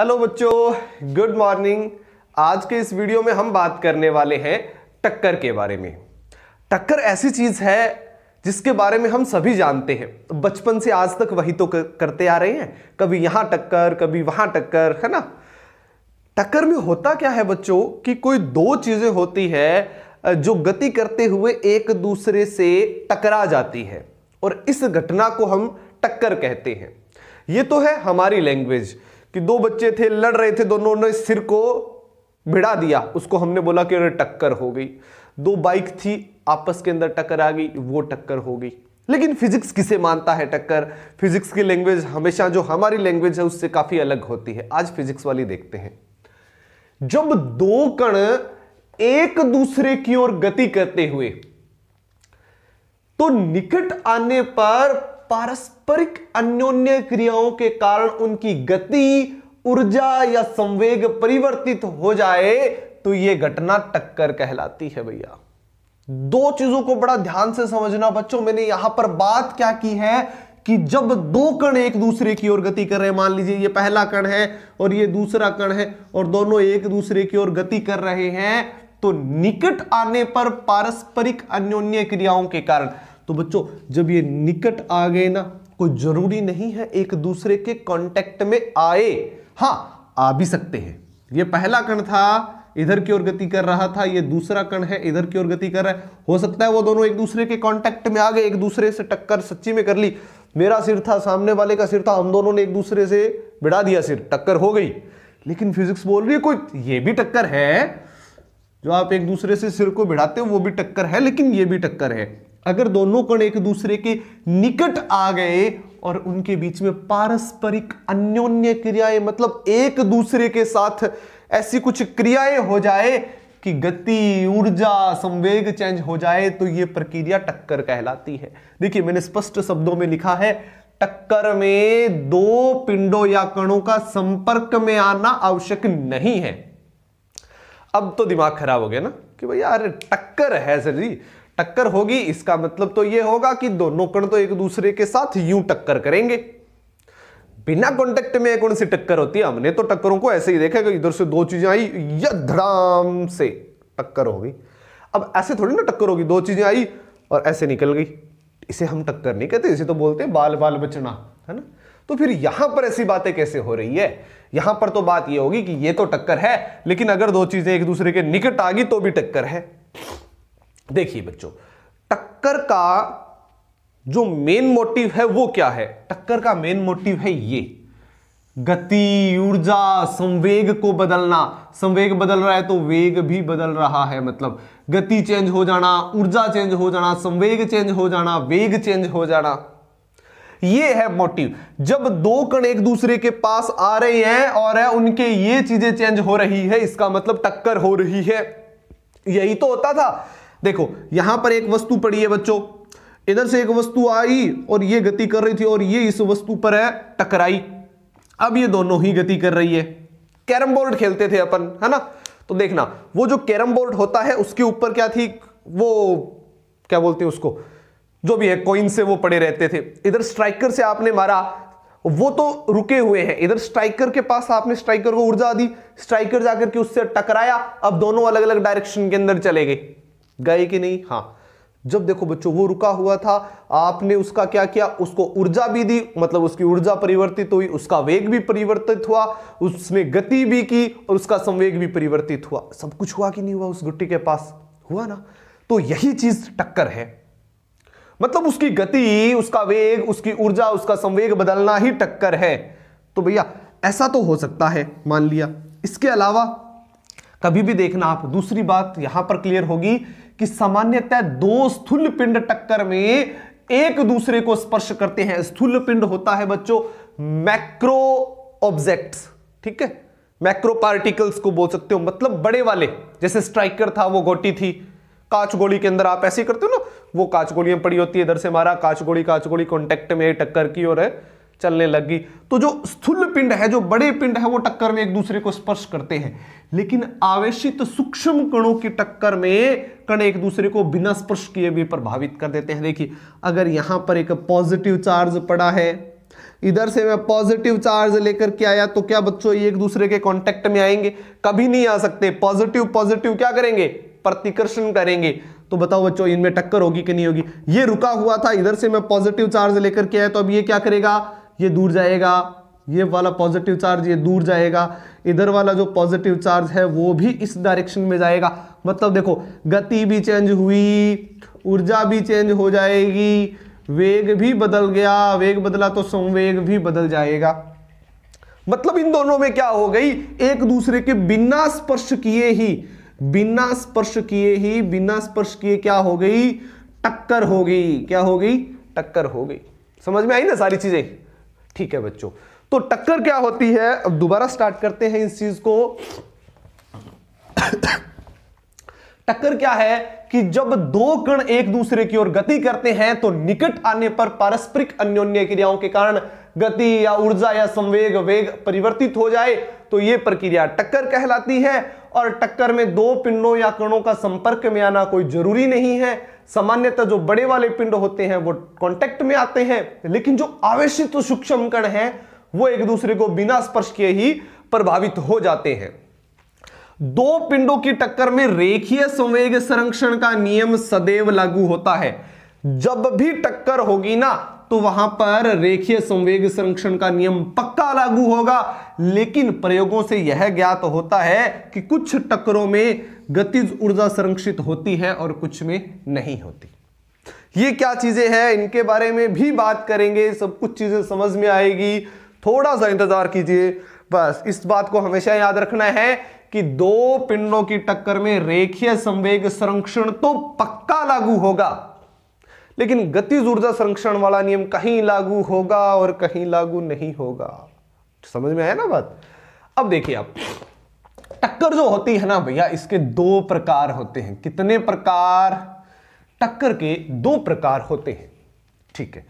hello बच्चों good morning आज के इस वीडियो में हम बात करने वाले हैं टक्कर के बारे में टक्कर ऐसी चीज़ है जिसके बारे में हम सभी जानते हैं बचपन से आज तक वही तो करते आ रहे हैं कभी यहाँ टक्कर कभी वहां टक्कर है ना टक्कर में होता क्या है बच्चों कि कोई दो चीज़ें होती है जो गति करते हुए एक दूसरे से टकरा जाती है और इस घटना को हम टक्कर कहते हैं ये तो है हमारी लैंग्वेज कि दो बच्चे थे लड़ रहे थे दोनों ने सिर को भिड़ा दिया उसको हमने बोला कि टक्कर हो गई दो बाइक थी आपस के अंदर टक्कर आ गई वो टक्कर हो गई लेकिन फिजिक्स किसे मानता है टक्कर फिजिक्स की लैंग्वेज हमेशा जो हमारी लैंग्वेज है उससे काफी अलग होती है आज फिजिक्स वाली देखते हैं जब दो कण एक दूसरे की ओर गति करते हुए तो निकट आने पर पारस्परिक अन्योन्य क्रियाओं के कारण उनकी गति ऊर्जा या संवेग परिवर्तित हो जाए तो यह घटना टक्कर कहलाती है भैया दो चीजों को बड़ा ध्यान से समझना बच्चों मैंने यहां पर बात क्या की है कि जब दो कण एक दूसरे की ओर गति कर रहे हैं मान लीजिए ये पहला कण है और ये दूसरा कण है और दोनों एक दूसरे की ओर गति कर रहे हैं तो निकट आने पर पारस्परिक अन्योन्य क्रियाओं के कारण तो बच्चों जब ये निकट आ गए ना कोई जरूरी नहीं है एक दूसरे के कांटेक्ट में आए हाँ आ भी सकते हैं ये पहला कण था इधर की ओर गति कर रहा था ये दूसरा कण है इधर की ओर गति कर रहा है हो सकता है वो दोनों एक दूसरे के कांटेक्ट में आ गए एक दूसरे से टक्कर सच्ची में कर ली मेरा सिर था सामने वाले का सिर था हम दोनों ने एक दूसरे से बिड़ा दिया सिर टक्कर हो गई लेकिन फिजिक्स बोल रही है कोई ये भी टक्कर है जो आप एक दूसरे से सिर को बिड़ाते हो वो भी टक्कर है लेकिन ये भी टक्कर है अगर दोनों कण एक दूसरे के निकट आ गए और उनके बीच में पारस्परिक अन्योन्य क्रियाएं मतलब एक दूसरे के साथ ऐसी कुछ क्रियाएं हो जाए कि गति ऊर्जा संवेग चेंज हो जाए तो यह प्रक्रिया टक्कर कहलाती है देखिए मैंने स्पष्ट शब्दों में लिखा है टक्कर में दो पिंडों या कणों का संपर्क में आना आवश्यक नहीं है अब तो दिमाग खराब हो गया ना कि भैया अरे टक्कर है सर जी टक्कर होगी इसका मतलब तो यह होगा कि दोनों कण तो एक दूसरे के साथ यूं टक्कर करेंगे बिना कॉन्टेक्ट में कौन सी टक्कर होती है हमने तो टक्करों को ऐसे ही देखा कि इधर से दो चीजें आई या धड़ाम से टक्कर हो गई अब ऐसे थोड़ी ना टक्कर होगी दो चीजें आई और ऐसे निकल गई इसे हम टक्कर नहीं कहते इसे तो बोलते हैं बाल बाल बचना है ना तो फिर यहां पर ऐसी बातें कैसे हो रही है यहां पर तो बात यह होगी कि यह तो टक्कर है लेकिन अगर दो चीजें एक दूसरे के निकट आ गई तो भी टक्कर है देखिए बच्चों टक्कर का जो मेन मोटिव है वो क्या है टक्कर का मेन मोटिव है ये गति ऊर्जा संवेग को बदलना संवेग बदल रहा है तो वेग भी बदल रहा है मतलब गति चेंज हो जाना ऊर्जा चेंज हो जाना संवेग चेंज हो जाना वेग चेंज हो जाना ये है मोटिव जब दो कण एक दूसरे के पास आ रहे हैं और है उनके ये चीजें चेंज हो रही है इसका मतलब टक्कर हो रही है यही तो होता था देखो यहां पर एक वस्तु पड़ी है बच्चों इधर से एक वस्तु आई और ये गति कर रही थी और ये इस वस्तु पर है टकराई अब ये दोनों ही गति कर रही है कैरम बोर्ड खेलते थे अपन है ना तो देखना वो जो कैरम बोर्ड होता है उसके ऊपर क्या थी वो क्या बोलते हैं उसको जो भी है कोइन से वो पड़े रहते थे इधर स्ट्राइकर से आपने मारा वो तो रुके हुए हैं इधर स्ट्राइकर के पास आपने स्ट्राइकर को ऊर्जा दी स्ट्राइकर जाकर के उससे टकराया अब दोनों अलग अलग डायरेक्शन के अंदर चले गए गए कि नहीं हाँ जब देखो बच्चों वो रुका हुआ था आपने उसका क्या किया उसको ऊर्जा भी दी मतलब उसकी ऊर्जा परिवर्तित हुई उसका वेग भी परिवर्तित हुआ उसने गति भी की और उसका संवेग भी परिवर्तित हुआ सब कुछ हुआ कि नहीं हुआ उस गुट्टी के पास हुआ ना तो यही चीज टक्कर है मतलब उसकी गति उसका वेग उसकी ऊर्जा उसका संवेग बदलना ही टक्कर है तो भैया ऐसा तो हो सकता है मान लिया इसके अलावा कभी भी देखना आप दूसरी बात यहां पर क्लियर होगी कि सामान्यतः दो स्थूल पिंड टक्कर में एक दूसरे को स्पर्श करते हैं स्थूल पिंड होता है बच्चों मैक्रो ऑब्जेक्ट ठीक है मैक्रो पार्टिकल्स को बोल सकते हो मतलब बड़े वाले जैसे स्ट्राइकर था वो गोटी थी काच गोली के अंदर आप ऐसे करते हो ना वो काच गोलियां पड़ी होती है इधर से मारा काच गोली काच गोली कॉन्टेक्ट में टक्कर की और है चलने लग गई तो जो स्थूल पिंड है जो बड़े पिंड है वो टक्कर में एक दूसरे को स्पर्श करते हैं लेकिन आवेशित सूक्ष्म कणों की टक्कर में कण एक दूसरे को बिना स्पर्श किए भी प्रभावित कर देते हैं देखिए अगर यहां पर एक पॉजिटिव चार्ज पड़ा है इधर से मैं पॉजिटिव चार्ज लेकर के आया तो क्या बच्चों एक दूसरे के कॉन्टेक्ट में आएंगे कभी नहीं आ सकते पॉजिटिव पॉजिटिव क्या करेंगे प्रतिकर्षण करेंगे तो बताओ बच्चों इनमें टक्कर होगी कि नहीं होगी ये रुका हुआ था इधर से मैं पॉजिटिव चार्ज लेकर के आया तो अब ये क्या करेगा ये दूर जाएगा ये वाला पॉजिटिव चार्ज ये दूर जाएगा इधर वाला जो पॉजिटिव चार्ज है वो भी इस डायरेक्शन में जाएगा मतलब देखो गति भी चेंज हुई ऊर्जा भी चेंज हो जाएगी वेग भी बदल गया वेग बदला तो संवेग भी बदल जाएगा मतलब इन दोनों में क्या हो गई एक दूसरे के बिना स्पर्श किए ही बिना स्पर्श किए ही बिना स्पर्श किए क्या हो गई टक्कर हो गई क्या हो गई टक्कर हो गई समझ में आई ना सारी चीजें ठीक है बच्चों तो टक्कर क्या होती है अब दोबारा स्टार्ट करते हैं इस चीज को टक्कर क्या है कि जब दो कण एक दूसरे की ओर गति करते हैं तो निकट आने पर पारस्परिक अन्योन्य क्रियाओं के कारण गति या ऊर्जा या संवेग वेग परिवर्तित हो जाए तो यह प्रक्रिया टक्कर कहलाती है और टक्कर में दो पिंडों या कणों का संपर्क में आना कोई जरूरी नहीं है सामान्यतः जो बड़े वाले पिंड होते हैं वो कॉन्टेक्ट में आते हैं लेकिन जो आवेशित सूक्ष्म कण है वो एक दूसरे को बिना स्पर्श किए ही प्रभावित हो जाते हैं दो पिंडों की टक्कर में रेखीय संवेग संरक्षण का नियम सदैव लागू होता है जब भी टक्कर होगी ना तो वहां पर रेखीय संवेग संरक्षण का नियम पक्का लागू होगा लेकिन प्रयोगों से यह ज्ञात होता है कि कुछ टक्करों में गतिज ऊर्जा संरक्षित होती है और कुछ में नहीं होती ये क्या चीज़ें हैं इनके बारे में भी बात करेंगे सब कुछ चीज़ें समझ में आएगी थोड़ा सा इंतज़ार कीजिए बस इस बात को हमेशा याद रखना है कि दो पिंडों की टक्कर में रेखीय संवेग संरक्षण तो पक्का लागू होगा लेकिन गतिज ऊर्जा संरक्षण वाला नियम कहीं लागू होगा और कहीं लागू नहीं होगा समझ में आया ना बात अब देखिए आप टक्कर जो होती है ना भैया इसके दो प्रकार होते हैं कितने प्रकार टक्कर के दो प्रकार होते हैं ठीक है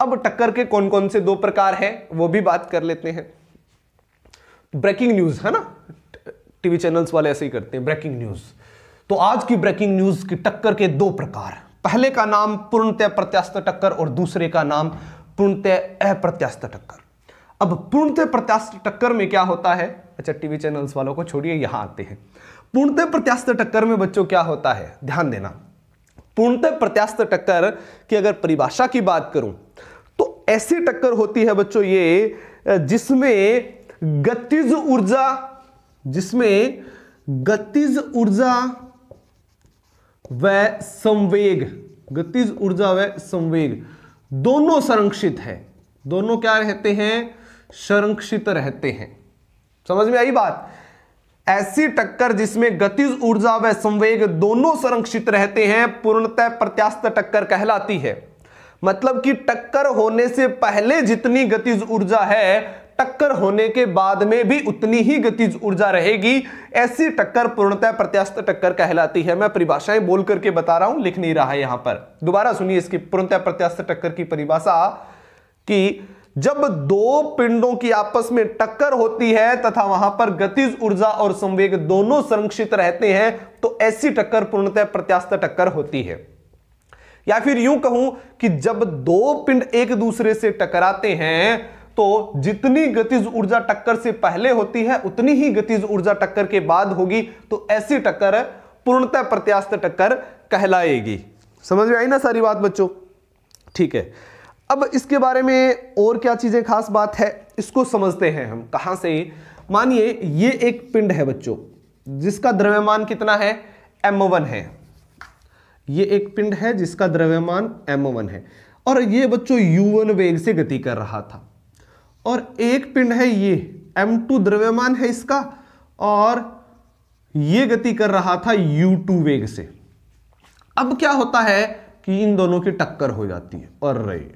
अब टक्कर के कौन कौन से दो प्रकार हैं वो भी बात कर लेते हैं ब्रेकिंग न्यूज है ना टीवी चैनल्स वाले ऐसे ही करते हैं ब्रेकिंग न्यूज तो आज की ब्रेकिंग न्यूज की टक्कर के दो प्रकार पहले का नाम पूर्णतः प्रत्यास्थ टक्कर और दूसरे का नाम पूर्णतः अप्रत्यास्थ टक्कर अब पूर्णतः प्रत्यास्त टक्कर में क्या होता है अच्छा टीवी चैनल्स वालों को छोड़िए यहां आते हैं पूर्णतः प्रत्यास्त टक्कर में बच्चों क्या होता है ध्यान देना पूर्णतः प्रत्यास्थ टक्कर की अगर परिभाषा की बात करूं तो ऐसी टक्कर होती है बच्चों ये जिसमें गतिज ऊर्जा जिसमें गतिज ऊर्जा व संवेग गतिज ऊर्जा व संवेग दोनों संरक्षित है दोनों क्या रहते हैं संरक्षित रहते हैं समझ में आई बात ऐसी टक्कर जिसमें गतिज ऊर्जा व संवेग दोनों संरक्षित रहते हैं पूर्णतः प्रत्यास्त टक्कर कहलाती है मतलब कि टक्कर होने से पहले जितनी गतिज ऊर्जा है टक्कर होने के बाद में भी उतनी ही गतिज ऊर्जा रहेगी ऐसी टक्कर पूर्णतः प्रत्यास्थ टक्कर कहलाती है मैं परिभाषाएं बोल करके बता रहा हूं लिख नहीं रहा है यहां पर दोबारा सुनिए इसकी पूर्णतः प्रत्यास्थ टक्कर की परिभाषा की जब दो पिंडों की आपस में टक्कर होती है तथा वहां पर गतिज ऊर्जा और संवेग दोनों संरक्षित रहते हैं तो ऐसी टक्कर पूर्णतः प्रत्यास्थ टक्कर होती है या फिर यूं कहूं कि जब दो पिंड एक दूसरे से टकराते हैं तो जितनी गतिज ऊर्जा टक्कर से पहले होती है उतनी ही गतिज ऊर्जा टक्कर के बाद होगी तो ऐसी टक्कर पूर्णतः प्रत्यास्थ टक्कर कहलाएगी समझ में आई ना सारी बात बच्चों ठीक है अब इसके बारे में और क्या चीज़ें खास बात है इसको समझते हैं हम कहा से मानिए ये एक पिंड है बच्चों जिसका द्रव्यमान कितना है m1 है ये एक पिंड है जिसका द्रव्यमान m1 है और ये बच्चों u1 वेग से गति कर रहा था और एक पिंड है ये m2 द्रव्यमान है इसका और ये गति कर रहा था u2 वेग से अब क्या होता है कि इन दोनों की टक्कर हो जाती है और रही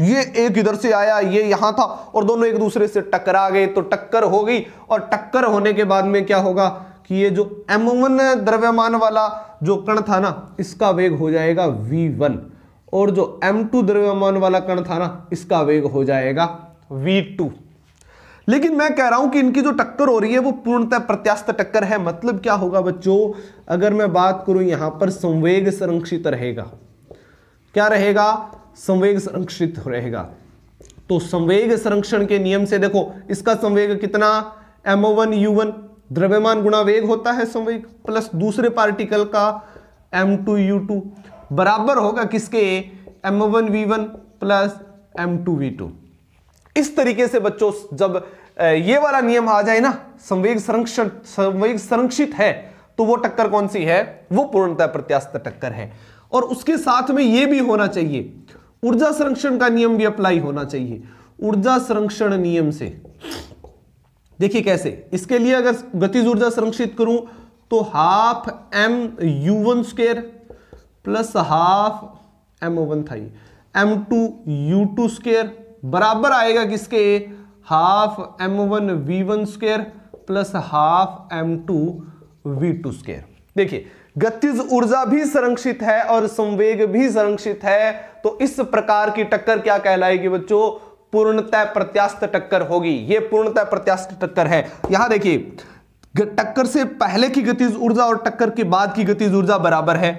ये एक इधर से आया ये यहां था और दोनों एक दूसरे से टकरा गए तो टक्कर हो गई और टक्कर होने के बाद में क्या होगा कि ये जो एमवन द्रव्यमान वाला जो कण था ना इसका वेग हो जाएगा v1 और जो m2 द्रव्यमान वाला कण था ना इसका वेग हो जाएगा v2 लेकिन मैं कह रहा हूं कि इनकी जो टक्कर हो रही है वो पूर्णतः प्रत्यास्थ टक्कर है मतलब क्या होगा बच्चों अगर मैं बात करूं यहां पर संवेग संरक्षित रहेगा क्या रहेगा संवेग संरक्षित रहेगा तो संवेग संरक्षण के नियम से देखो इसका संवेग कितना एमओ वन यू वन द्रव्यमान गुणा वेग होता है संवेग प्लस दूसरे पार्टिकल का एम टू यू टू बराबर होगा किसके M one V one plus M two V two इस तरीके से बच्चों जब ये वाला नियम आ जाए ना संवेग संरक्षण संवेग संरक्षित है तो वो टक्कर कौन सी है वो पूर्णतः प्रत्यास्थ टक्कर है और उसके साथ में ये भी होना चाहिए ऊर्जा संरक्षण का नियम भी अप्लाई होना चाहिए ऊर्जा संरक्षण नियम से देखिए कैसे इसके लिए अगर गतिज ऊर्जा संरक्षित करूं तो half M U one square plus half M O one था M two U two square बराबर आएगा किसके half M O one V one square plus half M two V two square देखिए गतिज ऊर्जा भी संरक्षित है और संवेग भी संरक्षित है तो इस प्रकार की टक्कर क्या कहलाएगी बच्चों पूर्णतः प्रत्यास्थ टक्कर होगी ये पूर्णतः प्रत्यास्थ टक्कर है यहां देखिए टक्कर से पहले की गतिज ऊर्जा और टक्कर के बाद की गतिज ऊर्जा बराबर है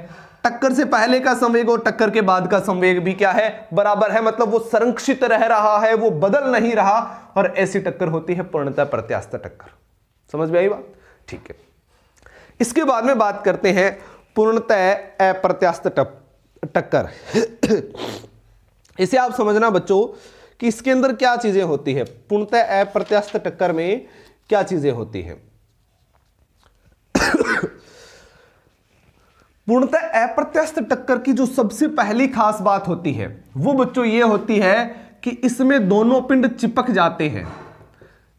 टक्कर से पहले का संवेग और टक्कर के बाद का संवेग भी क्या है बराबर है मतलब वो संरक्षित रह रहा है वो बदल नहीं रहा और ऐसी टक्कर होती है पूर्णतः प्रत्यास्थ टक्कर समझ में आई बात ठीक है इसके बाद में बात करते हैं पूर्णतः अप्रत्यास्त टक्कर इसे आप समझना बच्चों कि इसके अंदर क्या चीज़ें होती है पूर्णतः अप्रत्यास्त टक्कर में क्या चीज़ें होती है पूर्णतः अप्रत्यास्त टक्कर की जो सबसे पहली खास बात होती है वो बच्चों ये होती है कि इसमें दोनों पिंड चिपक जाते हैं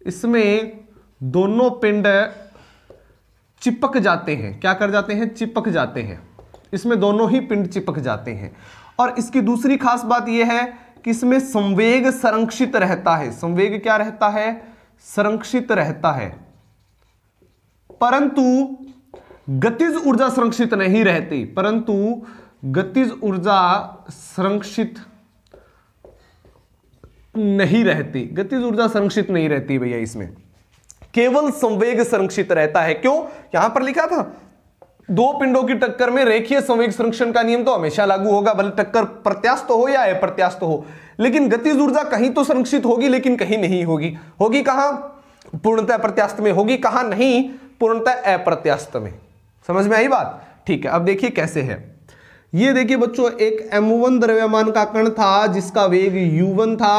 इसमें दोनों पिंड चिपक जाते हैं क्या कर जाते हैं चिपक जाते हैं इसमें दोनों ही पिंड चिपक जाते हैं और इसकी दूसरी खास बात यह है कि इसमें संवेग संरक्षित रहता है संवेग क्या रहता है संरक्षित रहता है परंतु गतिज ऊर्जा संरक्षित नहीं रहती परंतु गतिज ऊर्जा संरक्षित नहीं रहती गतिज ऊर्जा संरक्षित नहीं रहती भैया इसमें केवल संवेग संरक्षित रहता है क्यों यहां पर लिखा था दो पिंडों की टक्कर में रेखीय संवेग संरक्षण का नियम तो हमेशा लागू होगा भले टक्कर प्रत्यास्थ हो या अप्रत्यास्थ हो लेकिन गतिज ऊर्जा कहीं तो संरक्षित होगी लेकिन कहीं नहीं होगी होगी कहां पूर्णतः प्रत्यास्थ में होगी कहां नहीं पूर्णतः अप्रत्यास्त में समझ में आई बात ठीक है अब देखिए कैसे है ये देखिए बच्चों एक M1 द्रव्यमान का कण था जिसका वेग U1 था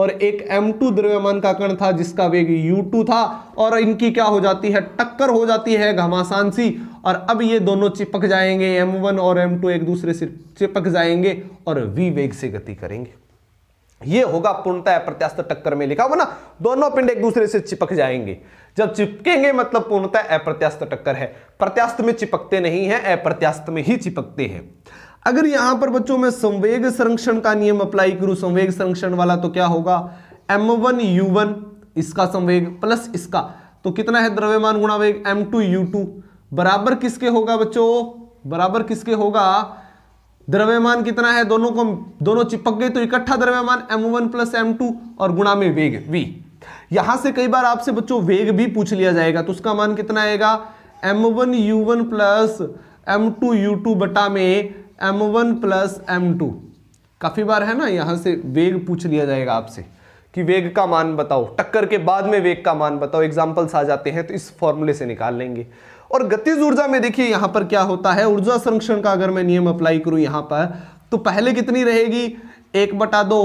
और एक M2 द्रव्यमान का कण था जिसका वेग U2 था और इनकी क्या हो जाती है टक्कर हो जाती है घमासान सी और अब ये दोनों चिपक जाएंगे M1 और M2 एक दूसरे से चिपक जाएंगे और V वेग से गति करेंगे ये होगा पूर्णतः अप्रत्यास्थ टक्कर में लिखा हुआ ना दोनों पिंड एक दूसरे से चिपक जाएंगे जब चिपकेंगे मतलब पूर्णतः अप्रत्यास्थ टक्कर है प्रत्यास्थ में चिपकते नहीं है अप्रत्यास्थ में ही चिपकते हैं अगर यहां पर बच्चों में संवेग संरक्षण का नियम अप्लाई करूं संवेग संरक्षण वाला तो क्या होगा एम वन यू वन इसका संवेग प्लस इसका तो कितना है द्रव्यमान गुणा वेग एम टू यू टू बराबर किसके होगा बच्चों बराबर किसके होगा द्रव्यमान कितना है दोनों को दोनों चिपक गए तो इकट्ठा द्रव्यमान M one plus M two और गुणा में वेग वी यहां से कई बार आपसे बच्चों वेग भी पूछ लिया जाएगा तो उसका मान कितना आएगा M one U one plus M two U two बटा में M one plus M two काफ़ी बार है ना यहाँ से वेग पूछ लिया जाएगा आपसे कि वेग का मान बताओ टक्कर के बाद में वेग का मान बताओ एग्जाम्पल्स आ जाते हैं तो इस फॉर्मूले से निकाल लेंगे और गतिज ऊर्जा में देखिए यहाँ पर क्या होता है ऊर्जा संरक्षण का अगर मैं नियम अप्लाई करूँ यहाँ पर तो पहले कितनी रहेगी एक बटा दो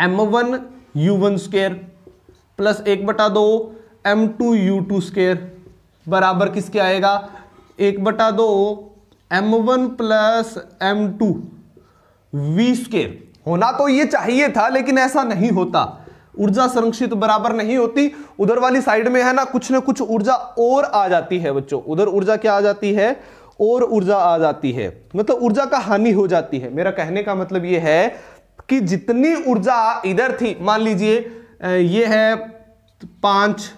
M one U one square plus एक बटा दो M two U two square बराबर किसके आएगा एक बटा दो M one plus M two V square होना तो ये चाहिए था लेकिन ऐसा नहीं होता ऊर्जा संरक्षित बराबर नहीं होती उधर वाली साइड में है ना कुछ ना कुछ ऊर्जा और आ जाती है बच्चों उधर ऊर्जा क्या आ जाती है और ऊर्जा आ जाती है मतलब ऊर्जा का हानि हो जाती है मेरा कहने का मतलब ये है कि जितनी ऊर्जा इधर थी मान लीजिए ये है पांच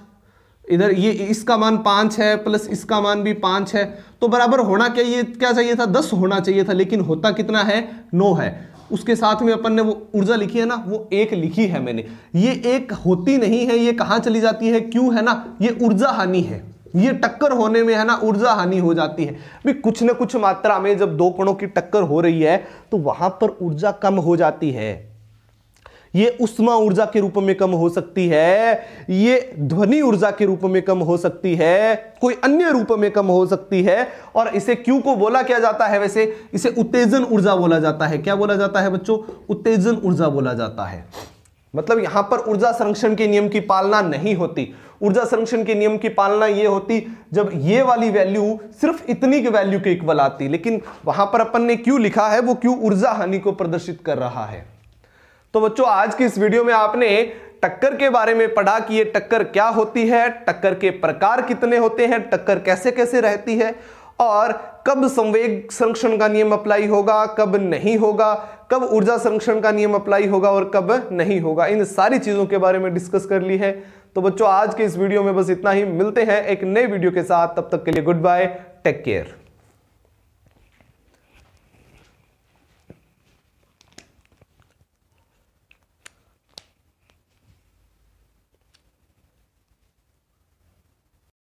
इधर ये इसका मान पाँच है प्लस इसका मान भी पाँच है तो बराबर होना क्या ये क्या चाहिए था दस होना चाहिए था लेकिन होता कितना है नौ है उसके साथ में अपन ने वो ऊर्जा लिखी है ना वो एक लिखी है मैंने ये एक होती नहीं है ये कहाँ चली जाती है क्यों है ना ये ऊर्जा हानि है ये टक्कर होने में है ना ऊर्जा हानि हो जाती है भी कुछ ना कुछ मात्रा में जब दो कणों की टक्कर हो रही है तो वहां पर ऊर्जा कम हो जाती है ये उष्मा ऊर्जा के रूप में कम हो सकती है ये ध्वनि ऊर्जा के रूप में कम हो सकती है कोई अन्य रूप में कम हो सकती है और इसे क्यू को बोला क्या जाता है वैसे इसे उत्तेजन ऊर्जा बोला जाता है क्या बोला जाता है बच्चों उत्तेजन ऊर्जा बोला जाता है मतलब यहां पर ऊर्जा संरक्षण के नियम की पालना नहीं होती ऊर्जा संरक्षण के नियम की पालना ये होती जब ये वाली वैल्यू सिर्फ इतनी की वैल्यू के इक्वल आती लेकिन वहां पर अपन ने क्यों लिखा है वो क्यों ऊर्जा हानि को प्रदर्शित कर रहा है तो बच्चों आज की इस वीडियो में आपने टक्कर के बारे में पढ़ा कि ये टक्कर क्या होती है टक्कर के प्रकार कितने होते हैं टक्कर कैसे कैसे रहती है और कब संवेग संरक्षण का नियम अप्लाई होगा कब नहीं होगा कब ऊर्जा संरक्षण का नियम अप्लाई होगा और कब नहीं होगा इन सारी चीज़ों के बारे में डिस्कस कर ली है तो बच्चों आज के इस वीडियो में बस इतना ही मिलते हैं एक नए वीडियो के साथ तब तक के लिए गुड बाय टेक केयर